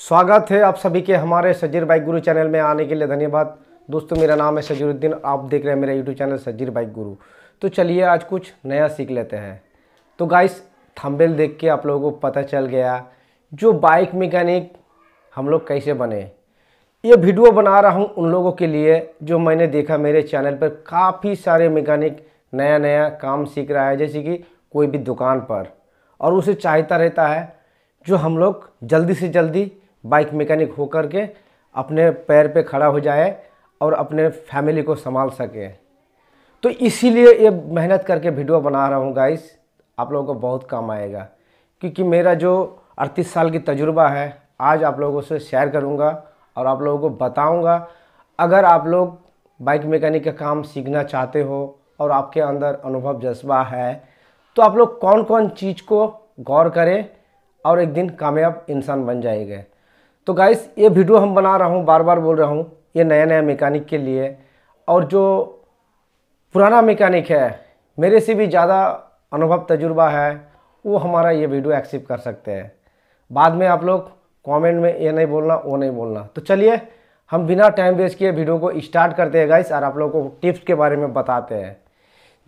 स्वागत है आप सभी के हमारे सजीर बाइक गुरु चैनल में आने के लिए धन्यवाद दोस्तों मेरा नाम है सजीरुद्दीन आप देख रहे हैं मेरा यूट्यूब चैनल सजीर बाइक गुरु तो चलिए आज कुछ नया सीख लेते हैं तो गाइस थंबेल देख के आप लोगों को पता चल गया जो बाइक मैकेनिक हम लोग कैसे बने ये वीडियो बना रहा हूँ उन लोगों के लिए जो मैंने देखा मेरे चैनल पर काफ़ी सारे मैकेनिक नया नया काम सीख रहा है जैसे कि कोई भी दुकान पर और उसे चाहता रहता है जो हम लोग जल्दी से जल्दी बाइक मैकेनिक होकर के अपने पैर पे खड़ा हो जाए और अपने फैमिली को संभाल सके तो इसीलिए ये मेहनत करके वीडियो बना रहा हूँ गाइस आप लोगों को बहुत काम आएगा क्योंकि मेरा जो अड़तीस साल की तजुर्बा है आज आप लोगों से शेयर करूँगा और आप लोगों को बताऊँगा अगर आप लोग बाइक मैकेनिक का काम सीखना चाहते हो और आपके अंदर अनुभव जज्बा है तो आप लोग कौन कौन चीज़ को गौर करें और एक दिन कामयाब इंसान बन जाएगा तो गाइस ये वीडियो हम बना रहा हूँ बार बार बोल रहा हूँ ये नया नया मैकेनिक के लिए और जो पुराना मैकेनिक है मेरे से भी ज़्यादा अनुभव तजुर्बा है वो हमारा ये वीडियो एक्सेप्ट कर सकते हैं बाद में आप लोग कमेंट में ये नहीं बोलना वो नहीं बोलना तो चलिए हम बिना टाइम वेस्ट किए वीडियो को स्टार्ट करते हैं गाइस और आप लोगों को टिप्स के बारे में बताते हैं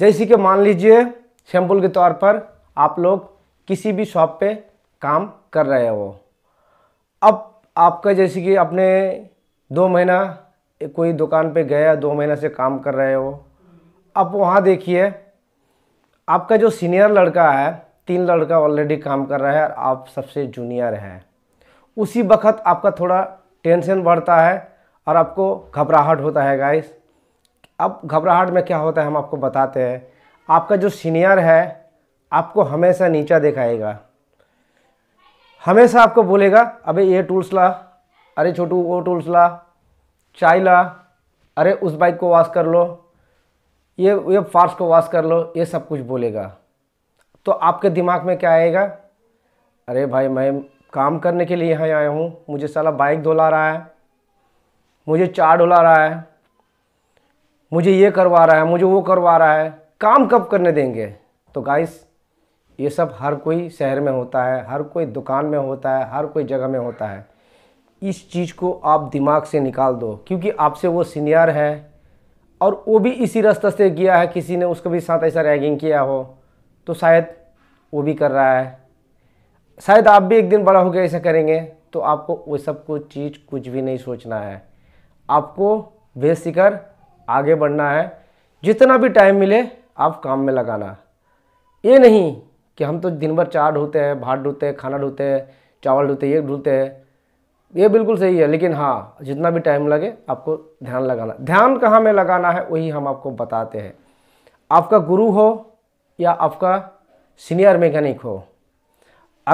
जैसे कि मान लीजिए सैम्पल के तौर पर आप लोग किसी भी शॉप पर काम कर रहे हो अब आपका जैसे कि आपने दो महीना कोई दुकान पे गया दो महीना से काम कर रहे हो आप वहाँ देखिए आपका जो सीनियर लड़का है तीन लड़का ऑलरेडी काम कर रहा है और आप सबसे जूनियर हैं उसी वक्त आपका थोड़ा टेंशन बढ़ता है और आपको घबराहट होता है गाइस अब घबराहट में क्या होता है हम आपको बताते हैं आपका जो सीनियर है आपको हमेशा नीचा दिखाएगा हमेशा आपको बोलेगा अबे ये टूल्स ला अरे छोटू वो टूल्स ला चाय ला अरे उस बाइक को वॉश कर लो ये ये फार्स को वॉश कर लो ये सब कुछ बोलेगा तो आपके दिमाग में क्या आएगा अरे भाई मैं काम करने के लिए यहाँ आया हूँ मुझे साला बाइक धुला रहा है मुझे चार डुला रहा है मुझे ये करवा रहा है मुझे वो करवा रहा है काम कब करने देंगे तो गाइस ये सब हर कोई शहर में होता है हर कोई दुकान में होता है हर कोई जगह में होता है इस चीज़ को आप दिमाग से निकाल दो क्योंकि आपसे वो सीनियर है और वो भी इसी रास्ते से गया है किसी ने उसके भी साथ ऐसा रैगिंग किया हो तो शायद वो भी कर रहा है शायद आप भी एक दिन बड़ा होकर ऐसा करेंगे तो आपको वो सब को चीज़ कुछ भी नहीं सोचना है आपको बेसिकर आगे बढ़ना है जितना भी टाइम मिले आप काम में लगाना ये नहीं कि हम तो दिन भर चार ढूंढते हैं भात ढूंढते हैं खाना ढूंढते हैं चावल ढूंढते हैं ये ढूंढते हैं ये बिल्कुल सही है लेकिन हाँ जितना भी टाइम लगे आपको ध्यान लगाना ध्यान कहाँ में लगाना है वही हम आपको बताते हैं आपका गुरु हो या आपका सीनियर मैकेनिक हो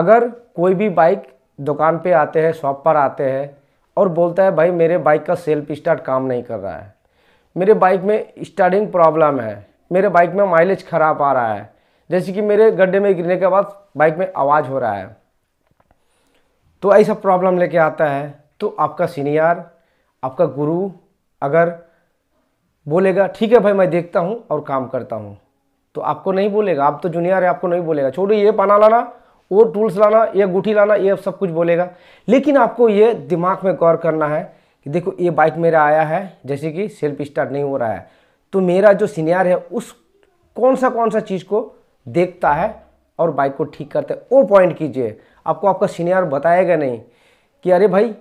अगर कोई भी बाइक दुकान पे आते हैं शॉप पर आते हैं और बोलता है भाई मेरे बाइक का सेल्फ स्टार्ट काम नहीं कर रहा है मेरे बाइक में स्टार्टिंग प्रॉब्लम है मेरे बाइक में माइलेज ख़राब आ रहा है जैसे कि मेरे गड्ढे में गिरने के बाद बाइक में आवाज़ हो रहा है तो ऐसा प्रॉब्लम लेके आता है तो आपका सीनियर आपका गुरु अगर बोलेगा ठीक है भाई मैं देखता हूँ और काम करता हूँ तो आपको नहीं बोलेगा आप तो जूनियर है आपको नहीं बोलेगा छोटे ये पाना लाना वो टूल्स लाना ये गुठी लाना ये सब कुछ बोलेगा लेकिन आपको ये दिमाग में गौर करना है कि देखो ये बाइक मेरा आया है जैसे कि सेल्फ स्टार्ट नहीं हो रहा है तो मेरा जो सीनियर है उस कौन सा कौन सा चीज़ को देखता है और बाइक को ठीक करते हैं वो पॉइंट कीजिए आपको आपका सीनियर बताएगा नहीं कि अरे भाई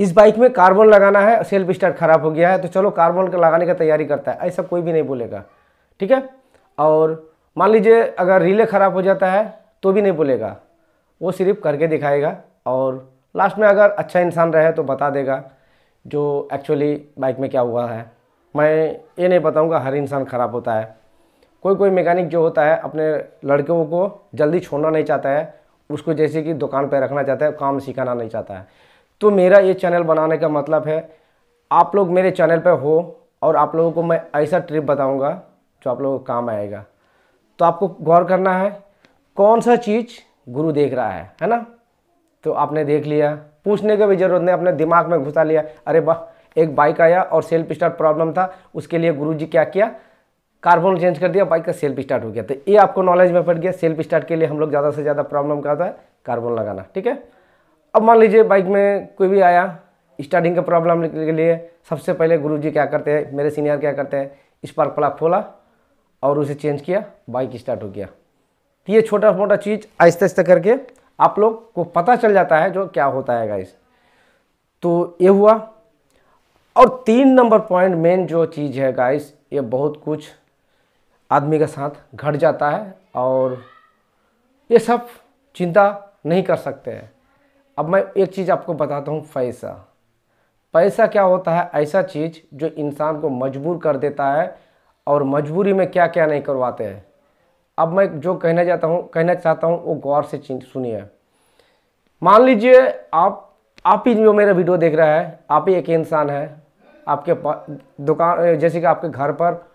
इस बाइक में कार्बन लगाना है सेल्फ स्टार्ट खराब हो गया है तो चलो कार्बन का लगाने का तैयारी करता है ऐसा कोई भी नहीं बोलेगा ठीक है और मान लीजिए अगर रिले ख़राब हो जाता है तो भी नहीं बोलेगा वो सिर्फ करके दिखाएगा और लास्ट में अगर अच्छा इंसान रहे तो बता देगा जो एक्चुअली बाइक में क्या हुआ है मैं ये नहीं बताऊँगा हर इंसान ख़राब होता है कोई कोई मैकेनिक जो होता है अपने लड़कों को जल्दी छोड़ना नहीं चाहता है उसको जैसे कि दुकान पर रखना चाहता है काम सिखाना नहीं चाहता है तो मेरा ये चैनल बनाने का मतलब है आप लोग मेरे चैनल पर हो और आप लोगों को मैं ऐसा ट्रिप बताऊँगा जो आप लोगों को काम आएगा तो आपको गौर करना है कौन सा चीज़ गुरु देख रहा है है ना तो आपने देख लिया पूछने की भी ज़रूरत नहीं अपने दिमाग में घुसा लिया अरे वाह एक बाइक आया और सेल्फ स्टार्ट प्रॉब्लम था उसके लिए गुरुजी क्या किया कार्बन चेंज कर दिया बाइक का सेल्फ स्टार्ट हो गया तो ये आपको नॉलेज में पड़ गया सेल्फ स्टार्ट के लिए हम लोग ज़्यादा से ज़्यादा प्रॉब्लम का होता है कार्बन लगाना ठीक है अब मान लीजिए बाइक में कोई भी आया स्टार्टिंग का प्रॉब्लम के लिए सबसे पहले गुरु जी क्या करते हैं मेरे सीनियर क्या करते हैं स्पार्क प्लग खोला और उसे चेंज किया बाइक स्टार्ट हो गया तो ये छोटा मोटा चीज़ आहिस्ते आहिस्ते करके आप लोग को पता चल जाता है जो क्या होता है गाइस तो ये हुआ और तीन नंबर पॉइंट मेन जो चीज़ है गाइस ये बहुत कुछ आदमी के साथ घट जाता है और ये सब चिंता नहीं कर सकते हैं अब मैं एक चीज़ आपको बताता हूँ पैसा पैसा क्या होता है ऐसा चीज़ जो इंसान को मजबूर कर देता है और मजबूरी में क्या क्या नहीं करवाते हैं अब मैं जो कहना चाहता हूँ कहना चाहता हूँ वो गौर से सुनिए मान लीजिए आप आप ही जो मेरा वीडियो देख रहा है आप ही एक इंसान है आपके दुकान जैसे कि आपके घर पर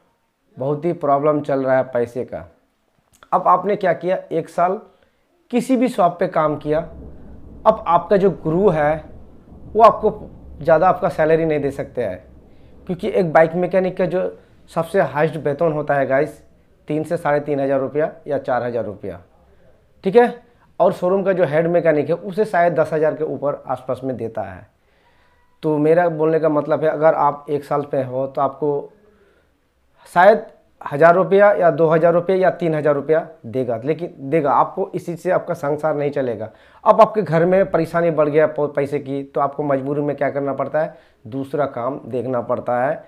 बहुत ही प्रॉब्लम चल रहा है पैसे का अब आपने क्या किया एक साल किसी भी शॉप पे काम किया अब आपका जो गुरु है वो आपको ज़्यादा आपका सैलरी नहीं दे सकते हैं क्योंकि एक बाइक मैकेनिक का जो सबसे हाइस्ट वेतन होता है गाइस तीन से साढ़े तीन हज़ार रुपया या चार हज़ार रुपया ठीक है और शोरूम का जो हेड मैकेनिक है उसे शायद दस हज़ार के ऊपर आसपास में देता है तो मेरा बोलने का मतलब है अगर आप एक साल पे हो तो आपको शायद हज़ार रुपया या दो हज़ार रुपया या तीन हज़ार रुपया देगा लेकिन देगा आपको इसी से आपका संसार नहीं चलेगा अब आपके घर में परेशानी बढ़ गया पैसे की तो आपको मजबूरी में क्या करना पड़ता है दूसरा काम देखना पड़ता है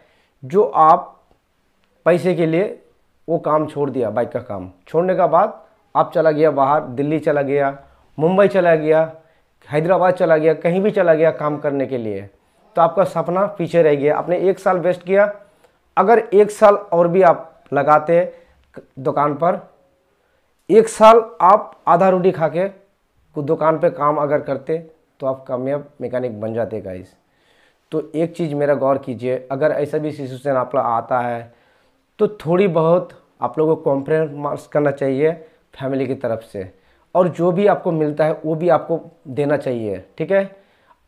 जो आप पैसे के लिए वो काम छोड़ दिया बाइक का काम छोड़ने का बाद आप चला गया बाहर दिल्ली चला गया मुंबई चला गया हैदराबाद चला गया कहीं भी चला गया काम करने के लिए तो आपका सपना पीछे रह गया आपने एक साल वेस्ट किया अगर एक साल और भी आप लगाते दुकान पर एक साल आप आधा रोटी खा के कुछ दुकान पे काम अगर करते तो आप कामयाब मैकेनिक बन जाते गाइस तो एक चीज़ मेरा गौर कीजिए अगर ऐसा भी सिचुएशन आप लोग आता है तो थोड़ी बहुत आप लोगों को कॉम्प्रोमाइज़ करना चाहिए फैमिली की तरफ से और जो भी आपको मिलता है वो भी आपको देना चाहिए ठीक है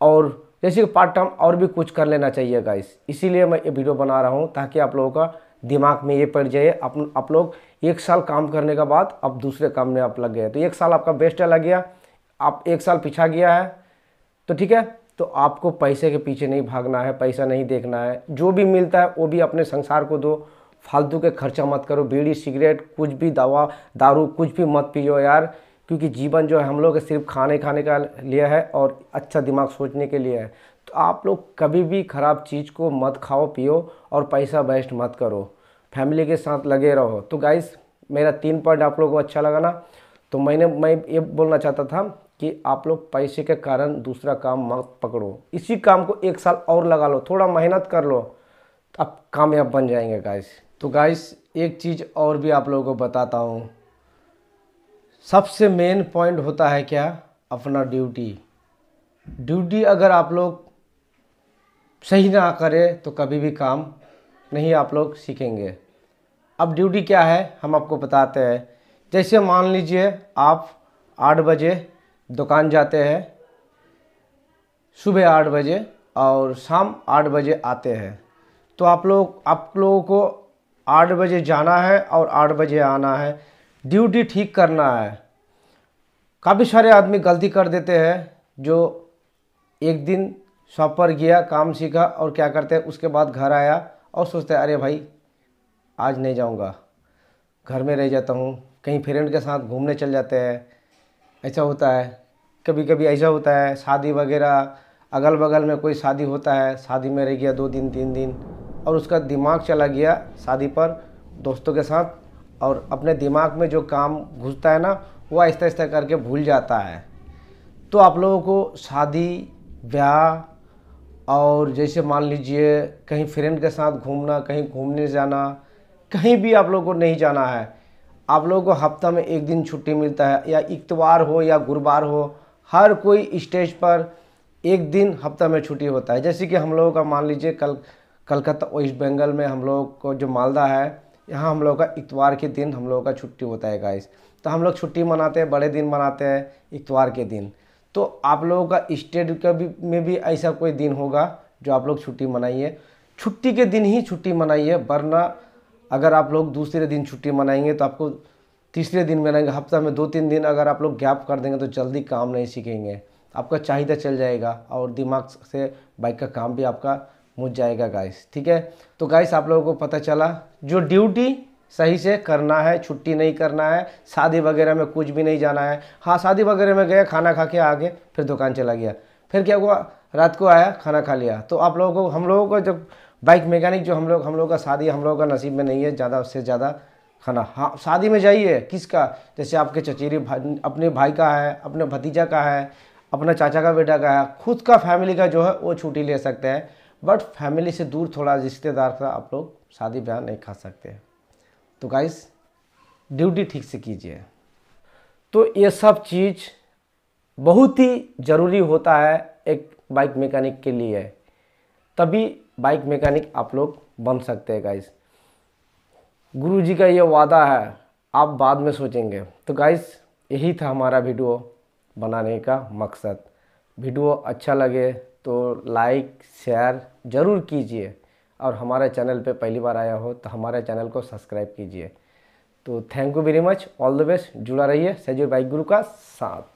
और जैसे कि पार्ट टाइम और भी कुछ कर लेना चाहिए गाइस इसीलिए मैं ये वीडियो बना रहा हूँ ताकि आप लोगों का दिमाग में ये पड़ जाए आप आप लोग एक साल काम करने के बाद अब दूसरे काम में आप लग गए तो एक साल आपका बेस्ट लग गया आप एक साल पीछा गया है तो ठीक है तो आपको पैसे के पीछे नहीं भागना है पैसा नहीं देखना है जो भी मिलता है वो भी अपने संसार को दो फालतू के खर्चा मत करो बीड़ी सिगरेट कुछ भी दवा दारू कुछ भी मत पियो यार क्योंकि जीवन जो है हम लोग सिर्फ खाने खाने का लिए है और अच्छा दिमाग सोचने के लिए है तो आप लोग कभी भी ख़राब चीज़ को मत खाओ पियो और पैसा वेस्ट मत करो फैमिली के साथ लगे रहो तो गाइस मेरा तीन पॉइंट आप लोगों को अच्छा लगा ना तो मैंने मैं ये बोलना चाहता था कि आप लोग पैसे के कारण दूसरा काम मत पकड़ो इसी काम को एक साल और लगा लो थोड़ा मेहनत कर लो तो आप कामयाब बन जाएंगे गाइस तो गाइस एक चीज़ और भी आप लोगों को बताता हूँ सबसे मेन पॉइंट होता है क्या अपना ड्यूटी ड्यूटी अगर आप लोग सही ना करें तो कभी भी काम नहीं आप लोग सीखेंगे अब ड्यूटी क्या है हम आपको बताते हैं जैसे मान लीजिए आप आठ बजे दुकान जाते हैं सुबह आठ बजे और शाम आठ बजे आते हैं तो आप लोग आप लोगों को आठ बजे जाना है और आठ बजे आना है ड्यूटी ठीक करना है काफ़ी सारे आदमी गलती कर देते हैं जो एक दिन शॉप पर गया काम सीखा और क्या करते हैं उसके बाद घर आया और सोचते हैं अरे भाई आज नहीं जाऊंगा घर में रह जाता हूँ कहीं फ्रेंड के साथ घूमने चल जाते हैं ऐसा होता है कभी कभी ऐसा होता है शादी वगैरह अगल बगल में कोई शादी होता है शादी में रह गया दो दिन तीन दिन और उसका दिमाग चला गया शादी पर दोस्तों के साथ और अपने दिमाग में जो काम घुसता है ना वो आहिस्ता आहिस्ता करके भूल जाता है तो आप लोगों को शादी ब्याह और जैसे मान लीजिए कहीं फ्रेंड के साथ घूमना कहीं घूमने जाना कहीं भी आप लोगों को नहीं जाना है आप लोगों को हफ्ता में एक दिन छुट्टी मिलता है या इतवार हो या गुरुवार हो हर कोई स्टेज पर एक दिन हफ्ता में छुट्टी होता है जैसे कि हम लोगों का मान लीजिए कल कलकत्ता वेस्ट बंगाल में हम लोगों को जो मालदा है यहाँ हम लोग का इतवार के दिन हम लोगों का छुट्टी होता है गाइस तो हम लोग छुट्टी मनाते हैं बड़े दिन मनाते हैं इतवार के दिन तो आप लोगों का स्टेट का भी में भी ऐसा कोई दिन होगा जो आप लोग छुट्टी मनाइए छुट्टी के दिन ही छुट्टी मनाइए वरना अगर आप लोग दूसरे दिन छुट्टी मनाएंगे तो आपको तीसरे दिन मनाएंगे हफ्ता में दो तीन दिन अगर आप लोग गैप कर देंगे तो जल्दी काम नहीं सीखेंगे आपका चाहिदा चल जाएगा और दिमाग से बाइक का काम भी आपका मुझ जाएगा गाइस ठीक है तो गाइस आप लोगों को पता चला जो ड्यूटी सही से करना है छुट्टी नहीं करना है शादी वगैरह में कुछ भी नहीं जाना है हाँ शादी वगैरह में गया खाना खा के आगे फिर दुकान चला गया फिर क्या हुआ रात को आया खाना खा लिया तो आप लोगों को हम लोगों को जब बाइक मैकेनिक जो हम लोग हम लोगों का शादी हम लोगों का नसीब में नहीं है ज़्यादा उससे ज़्यादा खाना हाँ शादी में जाइए किसका जैसे आपके चचेरी भाई अपने भाई का है अपने भतीजा का है अपना चाचा का बेटा का है खुद का फैमिली का जो है वो छुट्टी ले सकते हैं बट फैमिली से दूर थोड़ा रिश्तेदार का आप लोग शादी ब्याह नहीं खा सकते तो गाइस ड्यूटी ठीक से कीजिए तो ये सब चीज़ बहुत ही ज़रूरी होता है एक बाइक मैकेनिक के लिए तभी बाइक मैकेनिक आप लोग बन सकते हैं गाइस गुरु जी का ये वादा है आप बाद में सोचेंगे तो गाइस यही था हमारा वीडियो बनाने का मकसद वीडियो अच्छा लगे तो लाइक शेयर ज़रूर कीजिए और हमारे चैनल पे पहली बार आया हो तो हमारे चैनल को सब्सक्राइब कीजिए तो thank you very much all the best जुड़ा रहिए सजीव बाइक गुरु का साथ